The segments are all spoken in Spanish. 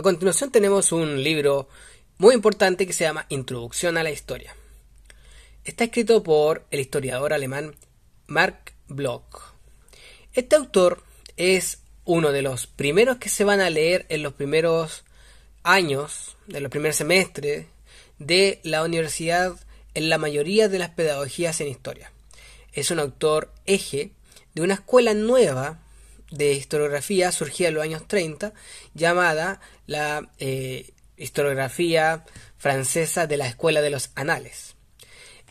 A continuación tenemos un libro muy importante que se llama Introducción a la Historia. Está escrito por el historiador alemán Mark Bloch. Este autor es uno de los primeros que se van a leer en los primeros años, de los primeros semestres de la universidad en la mayoría de las pedagogías en historia. Es un autor eje de una escuela nueva de historiografía surgía en los años 30, llamada la eh, historiografía francesa de la Escuela de los Anales.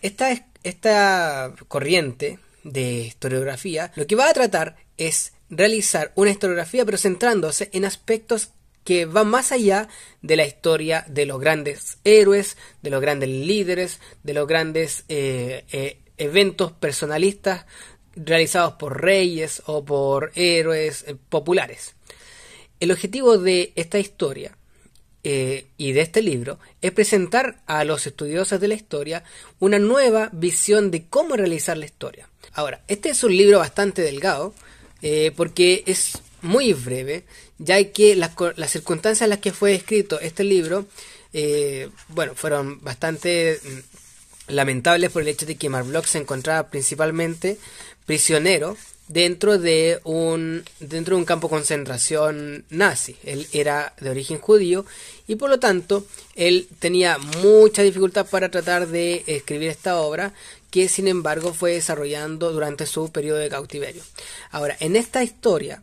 Esta, esta corriente de historiografía lo que va a tratar es realizar una historiografía pero centrándose en aspectos que van más allá de la historia de los grandes héroes, de los grandes líderes, de los grandes eh, eh, eventos personalistas realizados por reyes o por héroes eh, populares. El objetivo de esta historia eh, y de este libro es presentar a los estudiosos de la historia una nueva visión de cómo realizar la historia. Ahora, este es un libro bastante delgado eh, porque es muy breve, ya que las, circunstancias en las que fue escrito este libro, bueno, fueron bastante mm, lamentables por el hecho de que Marbloch se encontraba principalmente prisionero dentro de un dentro de un campo de concentración nazi. Él era de origen judío y por lo tanto él tenía mucha dificultad para tratar de escribir esta obra que sin embargo fue desarrollando durante su periodo de cautiverio. Ahora, en esta historia,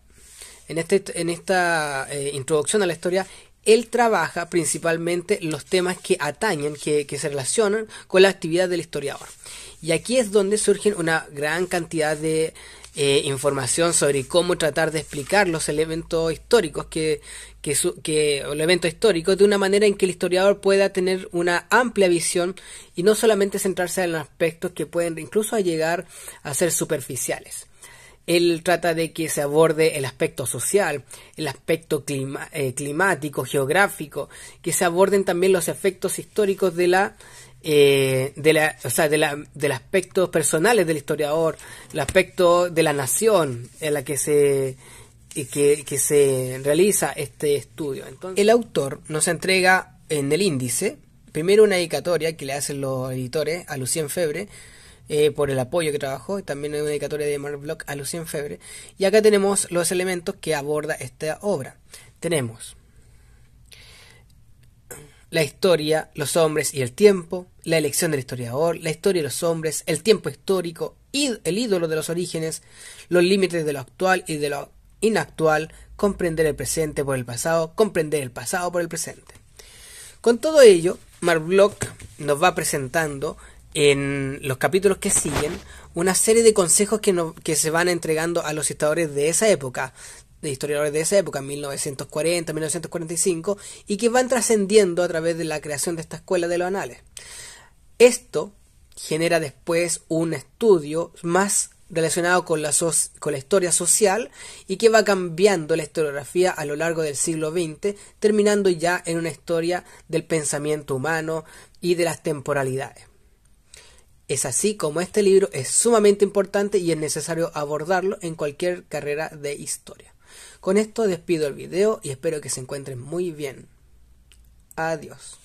en, este, en esta eh, introducción a la historia, él trabaja principalmente los temas que atañen, que, que se relacionan con la actividad del historiador. Y aquí es donde surgen una gran cantidad de eh, información sobre cómo tratar de explicar los elementos históricos que, que, el evento histórico de una manera en que el historiador pueda tener una amplia visión y no solamente centrarse en aspectos que pueden incluso llegar a ser superficiales. Él trata de que se aborde el aspecto social, el aspecto eh, climático, geográfico, que se aborden también los efectos históricos de la, eh, de la, o sea, de la, del aspecto personales del historiador, el aspecto de la nación en la que se, que, se realiza este estudio. el autor nos entrega en el índice primero una dedicatoria que le hacen los editores a Lucien Febre eh, por el apoyo que trabajó, y también en una dedicatoria de Mark Bloch a Lucien Febre. Y acá tenemos los elementos que aborda esta obra. Tenemos la historia, los hombres y el tiempo, la elección del historiador, la historia de los hombres, el tiempo histórico, ...y el ídolo de los orígenes, los límites de lo actual y de lo inactual, comprender el presente por el pasado, comprender el pasado por el presente. Con todo ello, Mark Bloch nos va presentando en los capítulos que siguen una serie de consejos que, se van entregando a los historiadores de esa época, de historiadores de esa época, 1940, 1945, y que van trascendiendo a través de la creación de esta escuela de los anales. Esto genera después un estudio más relacionado con la, con la historia social y que va cambiando la historiografía a lo largo del siglo XX, terminando ya en una historia del pensamiento humano y de las temporalidades. Es así como este libro es sumamente importante y es necesario abordarlo en cualquier carrera de historia. Con esto despido el video y espero que se encuentren muy bien. Adiós.